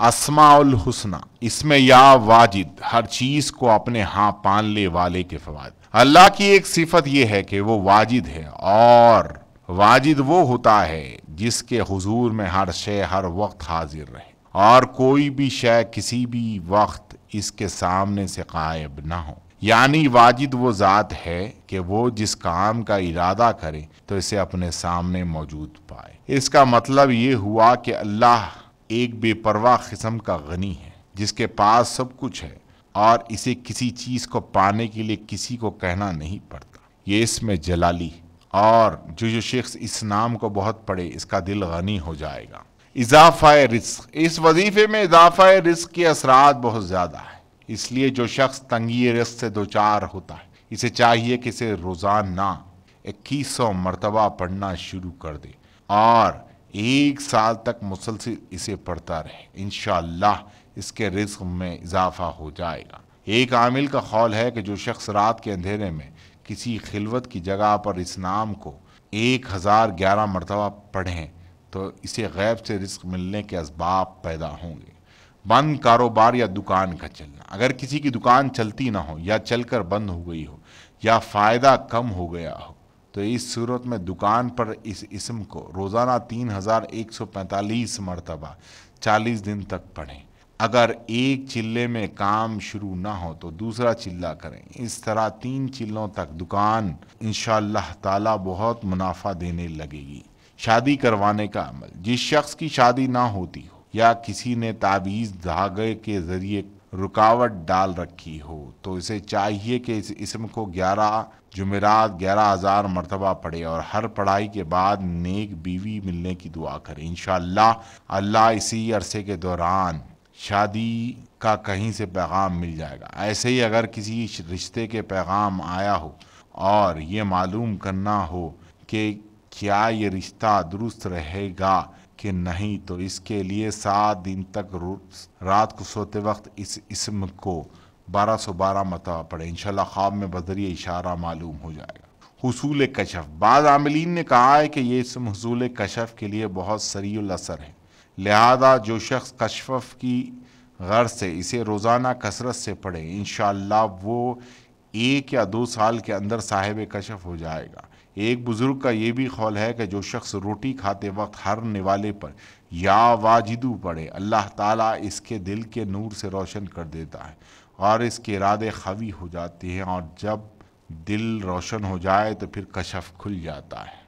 असमाउल हुसना इसमें या वाजिद हर चीज को अपने हाथ पान ले वाले के फवाद अल्लाह की एक सिफत यह है कि वो वाजिद है और वाजिद वो होता है जिसके हुजूर में हर शय हर वक्त हाजिर रहे और कोई भी शय किसी भी वक्त इसके सामने से गायब ना हो यानी वाजिद वो ज़ात है कि वो जिस काम का इरादा करे तो इसे अपने सामने मौजूद पाए इसका मतलब ये हुआ कि अल्लाह एक बेपरवाह किस्म का गनी है जिसके पास सब कुछ है और इसे किसी चीज़ को पाने के लिए किसी को कहना नहीं पड़ता ये इसमें जलाली और जो जो शख्स इस नाम को बहुत पढ़े इसका दिल गनी हो जाएगा इजाफ़ा रिस्क इस वजीफे में इजाफ़ा रिस्क के असरात बहुत ज़्यादा है इसलिए जो शख्स तंगी रिस्क से दो चार होता है इसे चाहिए कि इसे रोज़ाना इक्कीस सौ मरतबा पढ़ना शुरू कर दे और एक साल तक मुसलसिल इसे पढ़ता रहे इन इसके रिस्क में इजाफा हो जाएगा एक आमिल का खौल है कि जो शख्स रात के अंधेरे में किसी खिलवत की जगह पर इस नाम को एक हज़ार ग्यारह मरतबा पढ़ें तो इसे गैब से रिस्क मिलने के इसबाब पैदा होंगे बंद कारोबार या दुकान का चलना अगर किसी की दुकान चलती ना हो या चलकर बंद हो गई हो या फ़ायदा कम हो गया हो तो इस सूरत में दुकान पर इस इसम को रोज़ाना तीन हज़ार एक सौ पैंतालीस मरतबा चालीस दिन तक पढ़ें अगर एक चिल्ले में काम शुरू ना हो तो दूसरा चिल्ला करें इस तरह तीन चिल्लों तक दुकान इन ताला बहुत मुनाफा देने लगेगी शादी करवाने का अमल जिस शख्स की शादी ना होती हो या किसी ने ताबीज़ धागे के ज़रिए रुकावट डाल रखी हो तो इसे चाहिए कि इस इसम को ग्यारह जुमेरात ग्यारह हज़ार मरतबा पढ़े और हर पढ़ाई के बाद नेक बीवी मिलने की दुआ करें इन अल्लाह इसी अरसे के दौरान शादी का कहीं से पैगाम मिल जाएगा ऐसे ही अगर किसी रिश्ते के पैगाम आया हो और ये मालूम करना हो कि क्या ये रिश्ता दुरुस्त रहेगा कि नहीं तो इसके लिए सात दिन तक रात को सोते वक्त इस इसम को बारह सौ बारह मता पड़े इन ख्वाब में बदरी इशारा मालूम हो जाएगा हसूल कशफ बाद आमलिन ने कहा है कि ये इसम हसूल कशफ के लिए बहुत सरीसर असर है लिहाजा जो शख्स कशफ की गर्ज से इसे रोज़ाना कसरत से पढ़े इन वो एक या दो साल के अंदर साहिब कशफ हो जाएगा एक बुज़ुर्ग का ये भी कौल है कि जो शख्स रोटी खाते वक्त हर निवाले पर या वाजिदू पढ़े अल्लाह ताला इसके दिल के नूर से रोशन कर देता है और इसके इरादे खवी हो जाते हैं और जब दिल रोशन हो जाए तो फिर कशफ खुल जाता है